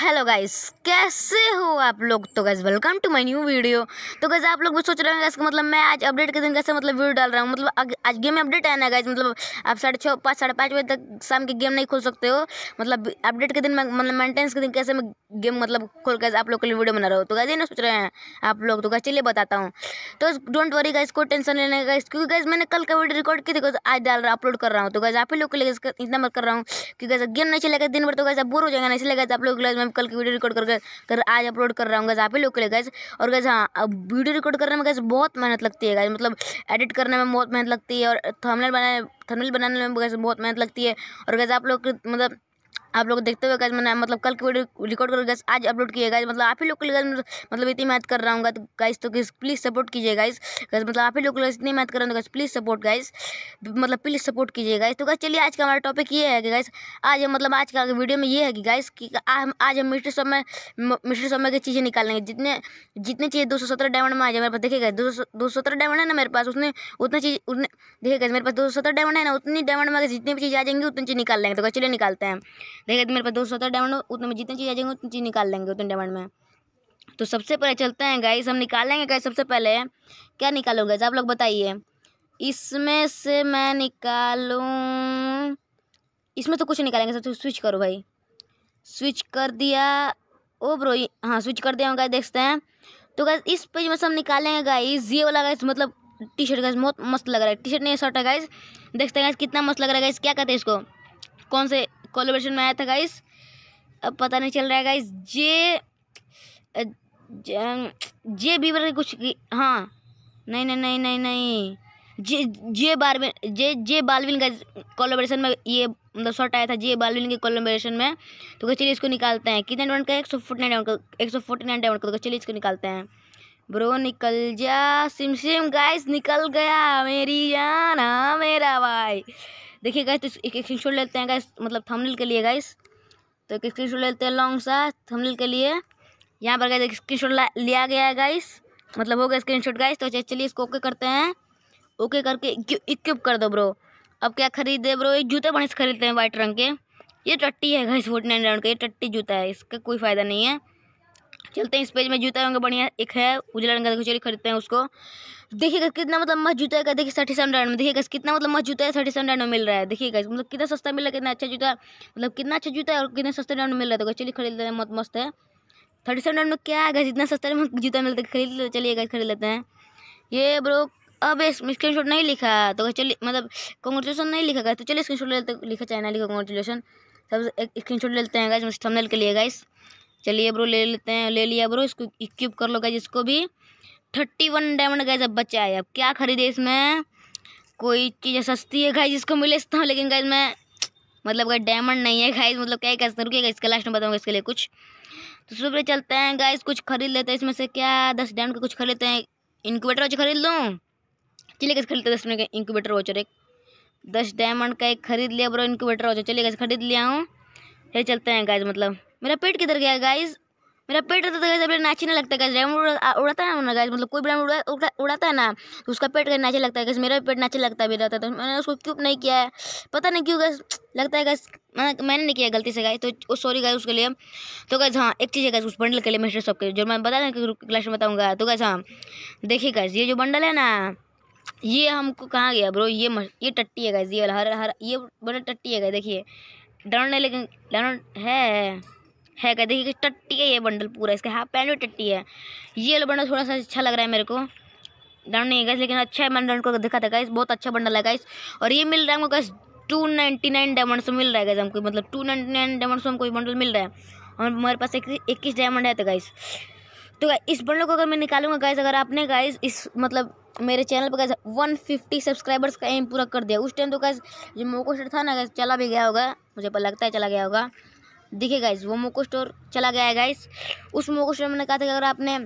hello guys कैसे हो आप लोग तो guys welcome to my new video तो गैस आप लोग भी सोच रहे होंगे मतलब मैं आज अपडेट के दिन कैसे मतलब वीडियो डाल रहा हूँ मतलब आज गेम में अपडेट आया ना गाइस मतलब आप साढ़े छः पाँच साढ़े पाँच बजे तक शाम के गेम नहीं खोल सकते हो मतलब अपडेट के दिन में मतलब मेंटेनेंस के दिन कैसे मैं गेम मतलब खोल कर आप लोग के लिए वीडियो बना रहा हूँ तो गैस ये ना सोच रहे हैं आप लोग तो गैस चलिए बताता हूँ तो डोंट वरी गाइस कोई टेंशन लेने का क्योंकि गैस मैंने कल का वीडियो रिकॉर्ड की थी आज डाल रहा अपलोड कर रहा हूँ तो गैस आप ही लोग के लिए इतना मत कर रहा हूँ क्योंकि गेम नहीं चलेगा दिन भर तो गैस बोर हो जाएगा नहीं चलेगा आप लोग मैं कल की वीडियो रिकॉर्ड कर कर आज अपलोड कर रहा हूँ गैस आप ही लोग के लिए गैस और गैस हाँ अब वीडियो रिकॉर्ड करने में गैस बहुत मेहनत लगती है गैस मतलब एडिट करने में बहुत मेहनत लगती है और थर्मल बनाने थर्मल बनाने में गैस बहुत मेहनत लगती है और गैस आप लोग मतलब आप लोग देखते हुए गाइज मैंने मतलब कल की वीडियो रिकॉर्ड कर गाइज आज अपलोड किया गाइज मतलब आप ही लोग के लिए मतलब इतनी मेहनत कर रहा हूँ तो गाइस तो प्लीज़ सपोर्ट कीजिए गाइस गाइज मतलब आप ही लोग इतनी मेहनत कर रहा हूँ गाइज प्लीज़ सपोर्ट गाइस मतलब प्लीज़ सपोर्ट कीजिए गाइस तो गाइज चलिए आज का हमारा टॉपिक ये है कि गाइस आज मतलब आज का वीडियो में ये है कि गाइस कि आज हम मिस्ट्री शॉप में मिस्ट्री शॉप में की चीज़ें निकालेंगे जितने जितने चीज़ दो सौ सत्रह डायमंड में आ जाए मेरे पास देखिए गाइज दो सौ सत्रह डायमंड है ना मेरे पास उसने उतनी चीज़ उतने देखिए गाइज मेरे पास दो सौ सत्रह डायमंड है ना उतनी डायमंड में जितनी भी चीज़ आ जाएंगी उतनी चीज़ निकाल लेंगे तो चलिए निकालते हैं देखिए तो मेरे पास दो सौ सत्तर तो डायमंड उतने में जितनी चीज़ आ जाएंगे उतनी चीज़ निकाल लेंगे उतने डायमंड में तो सबसे पहले चलते हैं गाइस हम निकालेंगे गाइस सबसे पहले क्या निकालोगे आप लोग बताइए इसमें से मैं निकालूँ इसमें तो कुछ निकालेंगे सब स्विच तो करो भाई स्विच कर दिया ओ ब्रो हाँ स्विच कर दिया गाइस देखते हैं तो गाइस इस पेज में सब हम निकालेंगे गाइस ये वाला गाइस मतलब टी शर्ट गाइस बहुत मस्त लग रहा है टी शर्ट नहीं शर्ट है गाइस देखते हैं गाइस कितना मस्त लग रहा है गाइस क्या कहते हैं इसको कौन से कोलेब्रेशन में आया था गाइस अब पता नहीं चल रहा है गाइस जे जे, जे बीवर कुछ हाँ नहीं नहीं नहीं नहीं नहीं जे जे बारविन जे जे बालविन का कोलोब्रेशन में ये मतलब शॉट आया था जे बालविन के कोलोब्रेशन में तो चलिए इसको निकालते हैं कितने डाउन का एक सौ फोर्टी नाइन डाउन का एक सौ फोर्टी नाइन डाउन का तो चलिए इसको निकालते हैं ब्रो निकल जा सिम सिम गाइस निकल गया मेरी जाना हाँ, मेरा भाई देखिए गाइस तो, मतलब तो एक स्क्रीन शॉट लेते हैं गाइस मतलब थंबनेल के लिए गाइस तो एक स्क्रीन शॉट लेते हैं लॉन्ग सा थंबनेल के लिए यहाँ पर गाइस एक स्क्रीन शॉट लिया गया है गाइस मतलब हो गया स्क्रीन शॉट गाइस तो अच्छा- चलिए इसको ओके करते हैं ओके करके इक्विप कर दो ब्रो अब क्या खरीदे ब्रो ये जूते बड़े से खरीदते हैं वाइट रंग के ये टट्टी है गाइस फोर्टी नाइन राउंड का ये टट्टी जूता है इसका कोई फ़ायदा नहीं है चलते हैं इस पेज में जूता होंगे बढ़िया एक है उजला रंग का देखो चलिए खरीदते हैं उसको देखिएगा कितना मतलब मस्त जूता है देखिए थर्टी सेवन में देखिएगा कितना मतलब मस्त जूता है थर्टी सेवन में मिल रहा है देखिएगा मतलब कितना सस्ता मिल रहा है कितना अच्छा जूता मतलब कितना अच्छा जूता है और कितने सस्ते रेट में मिल रहा है तो चलिए खरीद लेते हैं मत मस्त है थर्टी सेवन में क्या है जितना सस्ता में जूता मिलता है खरीद लेते चलिए खरीद लेते हैं ये ब्रो अब स्क्रीन शॉट नहीं लिखा तो चलिए मतलब कॉन्ग्रेचुलेसन नहीं लिखा गया तो चलिए स्क्रीन शॉट ले लेते लिखा चाइना लिखा कॉन्ग्रेचुलेसन सब एक स्क्रीन शॉट लेते हैं गाइस थंबनेल के लिए गाइस चलिए ब्रो ले लेते हैं ले लिया ब्रो इसको इक्विप कर लो गाइज इसको भी थर्टी वन डायमंड गाइज अब बचा है अब क्या खरीदे इसमें कोई चीज़ सस्ती है गाइज इसको मिले सकता हूँ लेकिन गाइज मैं मतलब गैज डायमंड नहीं है गाइज मतलब क्या कर रुकेगा इसका लास्ट में बताऊँगा इसके लिए कुछ तो सुबह चलते हैं गाइज कुछ खरीद लेते हैं इसमें से क्या दस डायमंड का कुछ खरीद लेते हैं इंक्यूबेटर वॉचर खरीद लूँ चलिए कैसे खरीदते दस मिनट का इंक्यूबेटर वॉचर एक दस डायमंड का एक खरीद लिया ब्रो इंक्यूबेटर वॉचर चलिए कैसे खरीद लिया हूँ फिर चलते हैं गाइज मतलब मेरा पेट किधर गया गाइज मेरा पेट रहता था गाइज नाचे नहीं लगता गाइज रैम उड़ाता है ना गाइज मतलब कोई भी रैम उड़ा उड़ाता है ना तो उसका पेट गाइज नाचे लगता है गाइज मेरा पेट नाचे लगता भी रहता था मैंने उसको क्यों नहीं किया है पता नहीं क्यों गाइज लगता है गाइज मैंने नहीं किया गलती से गाइज तो सॉरी गाइज उसके लिए तो गाइज हाँ एक चीज़ है गाइज उस बंडल के लिए मैं सबके के जो मैं बता दें क्लास में बताऊँगा तो गाइज हाँ देखिए गाइज ये जो बंडल है ना ये हमको कहाँ गया ब्रो ये ये टट्टी है गाइज ये वाला हर हर ये बड़ा टट्टी है गाइज देखिए डाउन है लेकिन डाउन है है क्या देखिए टट्टी है ये बंडल पूरा इसका हाफ पैंट भी टट्टी है ये वाला बंडल थोड़ा सा अच्छा लग रहा है मेरे को डर नहीं है लेकिन अच्छा है मैंने को दिखा था गाइस बहुत अच्छा बंडल है गाइस और ये मिल रहा है हमको guys two ninety nine diamond से मिल रहा है हमको मतलब टू नाइन्टी नाइन डायमंड से हमको ये बंडल मिल रहा है और हमारे पास इक्कीस डायमंड है तो गाइस तो इस बंडल को अगर मैं निकालूंगा गाइस अगर आपने गाइस इस मतलब मेरे चैनल पर गाइस 150 सब्सक्राइबर्स का एम पूरा कर दिया उस टाइम तो गाइस जो मोको शर्ट था ना गाइस चला भी गया होगा मुझे पता लगता है चला गया होगा देखिए गाइज वो मोको स्टोर चला गया है गाइस उस मोको स्टोर मैंने कहा था कि अगर आपने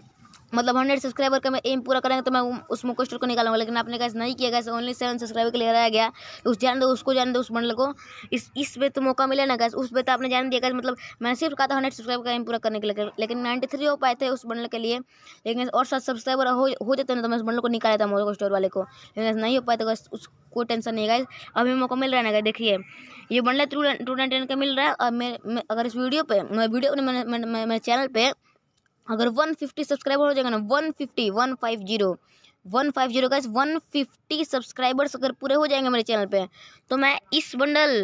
मतलब हंड्रेड सब्सक्राइबर का मैं एम पूरा करेंगे तो मैं उस मुकोस्टर को निकालूंगा लेकिन आपने कैसे नहीं किया गया ओनली सेवन सब्सक्राइबर के लिए रह गया उस जान दो उसको जान दो उस बंडल को इस इस पे तो मौका मिले ना कैसे उस पे तो आपने जान दिया कैसे मतलब मैंने सिर्फ कहा था हंड्रेड सब्सक्राइबर का एम पूरा करने के लिए लेकिन नाइन्टी थ्री हो पाए थे उस बंडल के लिए लेकिन और सात सब्सक्राइबर हो हो जाते ना तो मैं उस बंडल को निकाला था मोको स्टोर वाले को लेकिन नहीं हो पाए तो उस कोई टेंशन नहीं गाइस अभी मौका मिल रहा है ना गाइस देखिए ये बंडल टू नाइन टेन का मिल रहा है और मेरे अगर इस वीडियो पर वीडियो मेरे चैनल पर अगर वन फिफ्टी सब्सक्राइबर हो जाएगा ना one fifty one five zero one five zero का वन फिफ्टी सब्सक्राइबर्स अगर पूरे हो जाएंगे मेरे चैनल पे तो मैं इस बंडल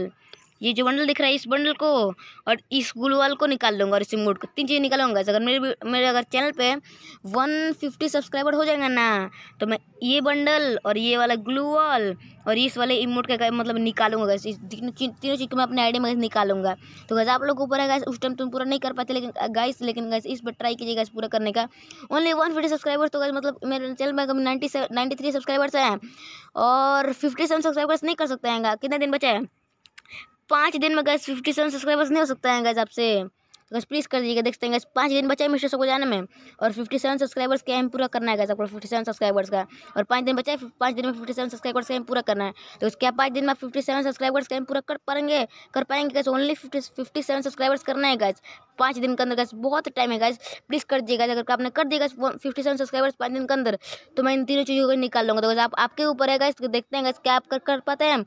ये जो बंडल दिख रहा है इस बंडल को और इस ग्लू वाल को निकाल लूँगा और इस रिमोट को तीन चीज़ें निकालूंगा अगर मेरे मेरे अगर चैनल पे 150 सब्सक्राइबर हो जाएगा ना तो मैं ये बंडल और ये वाला ग्लू वाल और इस वाले इमोट का मतलब निकालूंगा इस तीनों चीज़ को मैं अपने आइडिया में निकालूंगा तो गैस आप लोग को ऊपर है गैस उस टाइम तुम पूरा नहीं कर पाते लेकिन गाइस लेकिन गैस इस पर ट्राई कीजिए गैस पूरा करने का ओनली वन फिफ्टी सब्सक्राइबर्स तो गैस मतलब मेरे चैनल में ninety seven ninety three subscribers हैं और फिफ्टी सेवन सब्सक्राइबर्स नहीं कर सकते हैं कितने दिन बचे हैं पाँच दिन में गैस फिफ्टी सेवन सब्सक्राइबर्स नहीं हो सकता है गैस आपसे तो गैस प्लीज़ कर दीजिएगा देखते हैं गैस पाँच दिन बचा है मिस्टर सबको जाने में और फिफ्टी सेवन सब्सक्राइबर्स का एम पूरा करना है गैस आपको फिफ्टी सेवन सब्सक्राइबर्स का और पाँच दिन बचा पाँच दिन में फिफ्टी सेवन सब्सक्राइबर्स का एम पूरा करना है तो उसके पाँच दिन में फिफ्टी सेवन सब्सक्राइबर्स का एम पूरा कर पाएंगे कर पाएंगे guys only fifty fifty seven subscribers करना है गैस पाँच दिन के अंदर गैस बहुत टाइम है गैस प्लीज़ कर दिएगा अगर आपने कर दिया फिफ्टी सेवन सब्सक्राइबर्स पाँच दिन के अंदर तो मैं इन तीनों चीज़ों को निकाल लूँगा तो आप आपके ऊपर है गैस तो देखते हैं गैस क्या आप कर पाते हैं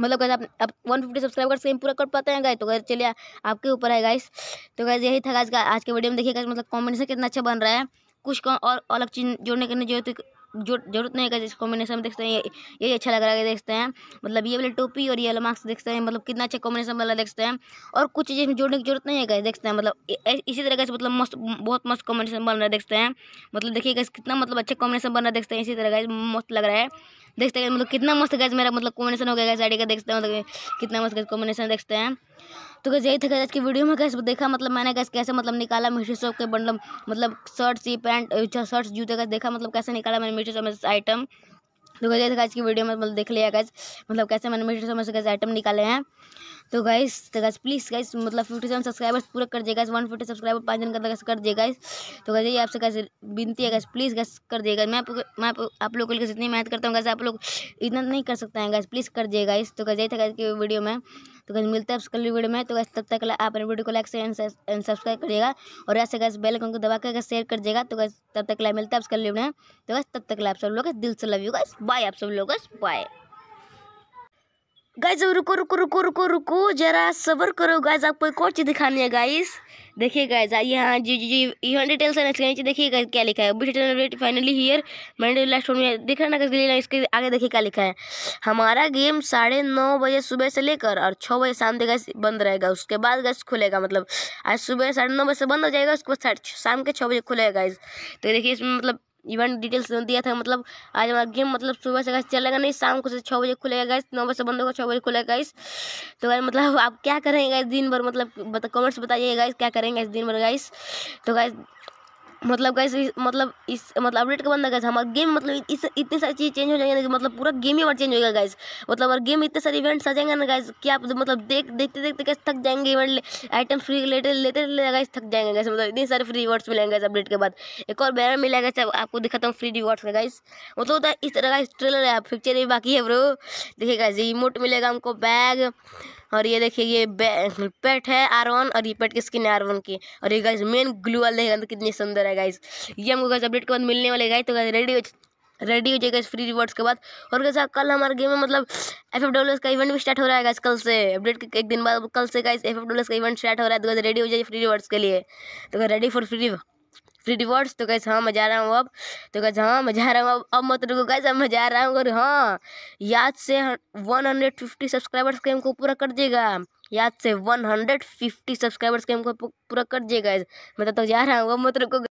मतलब कैसे आप अब वन फिफ्टी सब्सक्राइबर सेम पूरा कर पाते हैं गाइस तो गाइस चलिए आपके ऊपर है गाइस तो गैस यही था गाइस का आज के वीडियो में देखिए गाइस मतलब कॉम्बिनेशन कितना अच्छा बन रहा है कुछ और अलग चीज़ जोड़ने करने जो है तो जरूरत नहीं है इस कॉम्बिनेशन में देखते हैं ये अच्छा लग रहा है देखते हैं मतलब ये वाले टोपी और ये वाला मास्क देखते हैं मतलब कितना अच्छा कॉम्बिनेशन वाला देखते हैं और कुछ चीज़ में जोड़ने की जरूरत नहीं है देखते हैं मतलब इसी तरह से मतलब मस्त बहुत मस्त कॉम्बिनेशन बन रहा है देखते हैं मतलब देखिए गैस कितना मतलब अच्छा कॉम्बिनेशन बन रहा है देखते हैं इसी तरह गैस मस्त लग रहा है देखते हैं मतलब कितना मस्त गैस मेरा मतलब कॉम्बिनेशन हो गया गैस आइडिया का देखते हैं मतलब कितना मस्त गैस कॉम्बिनेशन देखते हैं तो कैसे यही था आज की वीडियो में कैसे देखा मतलब मैंने कैसे कैसे मतलब निकाला मिर्ची शॉप के बंडल मतलब शर्ट्स ये पैंट शर्ट्स जूते का देखा मतलब कैसे निकाला मैंने मिर्ची शॉप आइटम तो कैसे यही था आज की वीडियो में मतलब देख लिया गैस मतलब कैसे मैंने मिर्ची शॉप से कैसे आइटम निकाले हैं तो गाइस तो गाइस प्लीज़ गाइस मतलब फिफ्टी सेवन सब्सक्राइबर्स पूरा कर दिएगा वन फिफ्टी सब्सक्राइबर पाँच दिन का कर दिएगा तो गाइस ये आपसे कैसे विनती है गाइस प्लीज़ गाइस कर दिएगा मैं मैं आप लोग को लेकर इतनी मेहनत करता हूँ गाइस आप लोग इतना नहीं कर सकते हैं गाइस प्लीज़ कर दिएगा इस तो गाइस यही था गाइस की वीडियो में तो गाइस मिलता है कल वीडियो में तो गाइस तब तक आप अपने वीडियो को लाइक से एंड सब्सक्राइब करिएगा और ऐसे गाइस बेल आइकन को दबा कर शेयर कर दिएगा तो गाइस तब तक मिलता है कल वीडियो में तो गाइस तब तक आप सब लोग दिल से लव यू गाइस बाय आप सब लोग बाय गाइज रुको रुको रुको रुको रुको जरा सबर करो गाइज आपको एक और चीज़ दिखानी है गाइस देखिए गाइज आइए हाँ जी जी जी यहाँ डिटेल्स है इसके नीचे देखिएगा क्या लिखा है बिट फाइनली हियर मैंने लास्ट में देख रहे ना इसके इसके आगे देखिए क्या लिखा है हमारा गेम साढ़े नौ बजे सुबह से लेकर और छः बजे शाम तक गैस बंद रहेगा उसके बाद गैस खुलेगा मतलब आज सुबह साढ़े नौ बजे से बंद हो जाएगा उसके बाद शाम के छः बजे खुलेगा गाइज तो देखिए इसमें मतलब इवेंट डिटेल्स दिया था मतलब आज हमारा गेम मतलब सुबह से गैस चलेगा नहीं शाम को से छः बजे खुलेगा गैस नौ बजे से बंद होगा छः बजे खुलेगा गैस तो गैस मतलब आप क्या करेंगे गैस दिन भर मतलब कमेंट्स बताइए गैस क्या करेंगे इस दिन भर गैस तो गैस मतलब कैसे मतलब इस मतलब अपडेट का बंदा कैसे हमारा गेम मतलब इस इतनी सारी चीज़ चेंज हो जाएंगे ना मतलब पूरा गेम ही हमारा चेंज होगा गैस मतलब और गेम इतने सारे इवेंट्स आ जाएंगे ना गैस कि आप मतलब देख देखते देखते कैसे थक जाएंगे इवेंट आइटम फ्री लेते लेते लेते गैस थक जाएंगे गैस मतलब इतने सारे फ्री रिवॉर्ड्स मिलेंगे गैस अपडेट के बाद एक और बैनर मिलेगा गैस आपको दिखाता हूँ फ्री रिवॉर्ड्स का गैस मतलब होता है इस तरह का ट्रेलर है पिक्चर भी बाकी है ब्रो देखिए गैस ये मोट मिलेगा हमको बैग और ये देखिए ये पेट है आर वन और ये पेट की स्किन आर वन की और ये गाइज मेन ग्लू वाले है तो कितनी सुंदर है गाइज ये हमको गाइज अपडेट के बाद मिलने वाले गाइज तो गाइज रेडी रेडी हो जाएगा इस फ्री रिवॉर्ड्स के बाद और कैसा कल हमारे गेम में मतलब एफ एफ डब्ल्यू का इवेंट भी स्टार्ट हो रहा है कल से अपडेट के एक दिन बाद कल से गाइस एफ एफ डब्ल्यू का इवेंट स्टार्ट हो रहा है तो रेडी हो जाए फ्री रिवॉर्ड्स के लिए तो ready for free free rewards तो कैसे हाँ मैं जा रहा हूँ अब तो कैसे हाँ मैं जा रहा हूँ अब अब मत को कैसे मैं जा रहा हूँ और हाँ याद से वन हंड्रेड फिफ्टी सब्सक्राइबर्स के हमको पूरा कर देगा याद से वन हंड्रेड फिफ्टी सब्सक्राइबर्स के हमको पूरा कर देगा मैं तो, तो जा रहा हूँ अब मत को